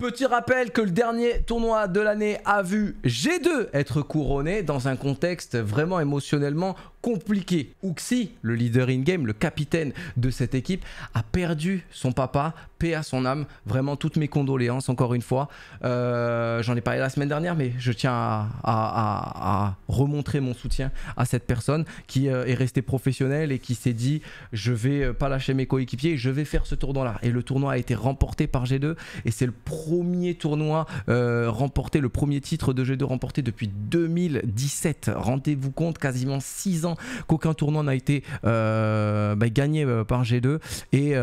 Petit rappel que le dernier tournoi de l'année a vu G2 être couronné dans un contexte vraiment émotionnellement compliqué. Ouxi, le leader in-game, le capitaine de cette équipe, a perdu son papa à son âme. Vraiment, toutes mes condoléances, encore une fois. Euh, j'en ai parlé la semaine dernière, mais je tiens à, remontrer mon soutien à cette personne qui euh, est restée professionnelle et qui s'est dit je vais euh, pas lâcher mes coéquipiers, je vais faire ce tournoi-là. Et le tournoi a été remporté par G2 et c'est le premier tournoi remporté, le premier titre de G2 remporté depuis 2017. Rendez-vous compte, quasiment 6 ans qu'aucun tournoi n'a été bah, gagné par G2 et,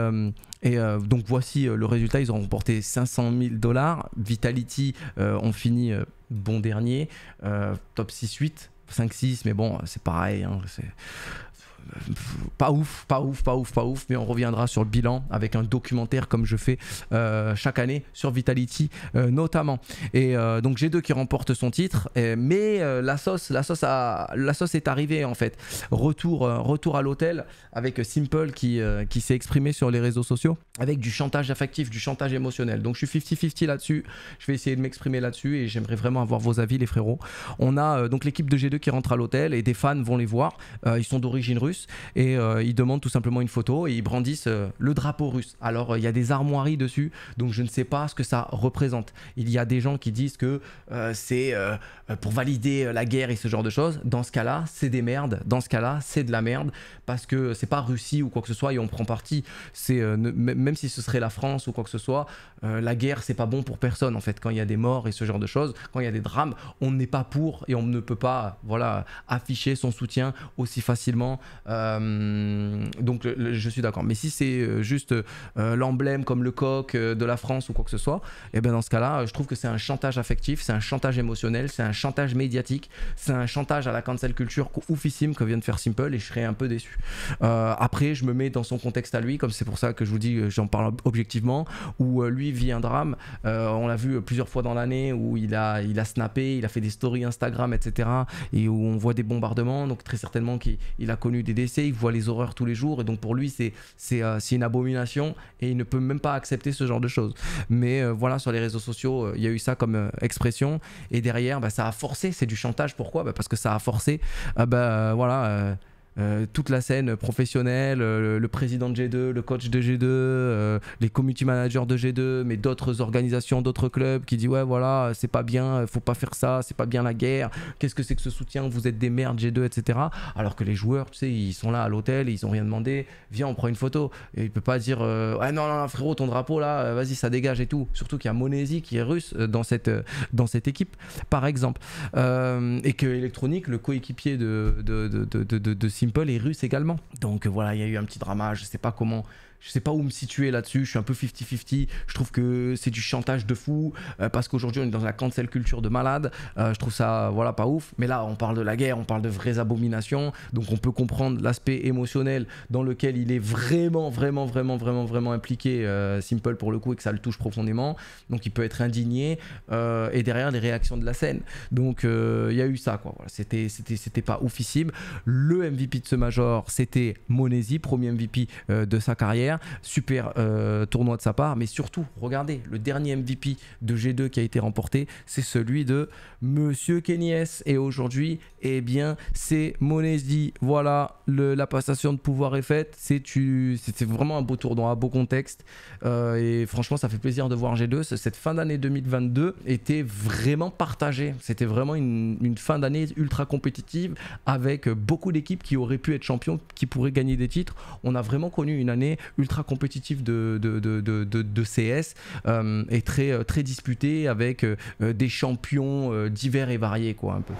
et euh, donc voici euh, le résultat, ils ont remporté 500 000 dollars. Vitality euh, ont fini bon dernier, top 6-8, 5-6, mais bon, c'est pareil. Hein, pas ouf, pas ouf, pas ouf, pas ouf, mais on reviendra sur le bilan avec un documentaire comme je fais euh, chaque année sur Vitality euh, notamment. Et euh, donc G2 qui remporte son titre, mais la sauce, la sauce, a, la sauce est arrivée en fait. Retour, retour à l'hôtel avec Simple qui, qui s'est exprimé sur les réseaux sociaux avec du chantage affectif, du chantage émotionnel. Donc je suis 50-50 là-dessus. Je vais essayer de m'exprimer là-dessus et j'aimerais vraiment avoir vos avis les frérots. On a donc l'équipe de G2 qui rentre à l'hôtel et des fans vont les voir. ils sont d'origine russe et euh, ils demandent tout simplement une photo et ils brandissent euh, le drapeau russe. Alors euh, il y a des armoiries dessus, donc je ne sais pas ce que ça représente. Il y a des gens qui disent que c'est pour valider la guerre et ce genre de choses. Dans ce cas-là, c'est des merdes. Dans ce cas-là, c'est de la merde parce que c'est pas Russie ou quoi que ce soit et on prend parti. C'est même si ce serait la France ou quoi que ce soit, la guerre c'est pas bon pour personne en fait. Quand il y a des morts et ce genre de choses, quand il y a des drames, on n'est pas pour et on ne peut pas voilà afficher son soutien aussi facilement euh, donc je suis d'accord. Mais si c'est euh, juste euh, l'emblème comme le coq de la France ou quoi que ce soit, et eh bien dans ce cas-là, je trouve que c'est un chantage affectif, c'est un chantage émotionnel, c'est un chantage médiatique, c'est un chantage à la cancel culture oufissime que vient de faire Simple et je serais un peu déçu. après, je me mets dans son contexte à lui, comme c'est pour ça que je vous dis, j'en parle objectivement, où lui vit un drame. on l'a vu plusieurs fois dans l'année où il a, il a snappé, il a fait des stories Instagram, etc. et où on voit des bombardements, donc très certainement qu'il a connu des il voit les horreurs tous les jours et donc pour lui c'est euh, c'est une abomination et il ne peut même pas accepter ce genre de choses. Mais euh, voilà, sur les réseaux sociaux, euh, il y a eu ça comme expression et derrière, bah, ça a forcé, c'est du chantage. Pourquoi bah, Parce que ça a forcé, bah, voilà euh, toute la scène professionnelle, euh, le président de G2, le coach de G2, euh, les community managers de G2, mais d'autres organisations, d'autres clubs qui disent ouais voilà c'est pas bien, faut pas faire ça, c'est pas bien la guerre, qu'est-ce que c'est que ce soutien, vous êtes des merdes G2, etc. Alors que les joueurs, tu sais, ils sont là à l'hôtel, ils ont rien demandé, viens on prend une photo. Et il peut pas dire ah non, non, frérot, ton drapeau là, vas-y, ça dégage et tout. Surtout qu'il y a Monési qui est russe dans cette, dans cette équipe, par exemple. et que électronique le coéquipier de, de, de, de, Simple et Russe également. Donc euh, voilà, il y a eu un petit drama, je sais pas comment, je sais pas où me situer là-dessus, je suis un peu 50-50, je trouve que c'est du chantage de fou, euh, parce qu'aujourd'hui on est dans la cancel culture de malade, euh, je trouve ça, voilà, pas ouf, mais là on parle de la guerre, on parle de vraies abominations, donc on peut comprendre l'aspect émotionnel dans lequel il est vraiment, vraiment, vraiment, vraiment, vraiment impliqué, Simple pour le coup, et que ça le touche profondément, donc il peut être indigné, et derrière les réactions de la scène. Donc il y a eu ça, quoi, voilà, c'était pas oufissime. Le MVP de ce major, c'était Monesi, premier MVP euh, de sa carrière. Super euh, tournoi de sa part, mais surtout, regardez, le dernier MVP de G2 qui a été remporté, c'est celui de Monsieur Kenyes. Et aujourd'hui, eh bien, c'est Monesi. Voilà, la passation de pouvoir est faite. C'est vraiment un beau tournoi, un beau contexte. Euh, et franchement, ça fait plaisir de voir G2. Cette fin d'année 2022 était vraiment partagée. C'était vraiment une, fin d'année ultra compétitive avec beaucoup d'équipes qui auraient aurait pu être champion, qui pourrait gagner des titres. On a vraiment connu une année ultra compétitive de, de, CS euh, et très, euh, très disputée avec euh, des champions divers et variés, quoi, un peu.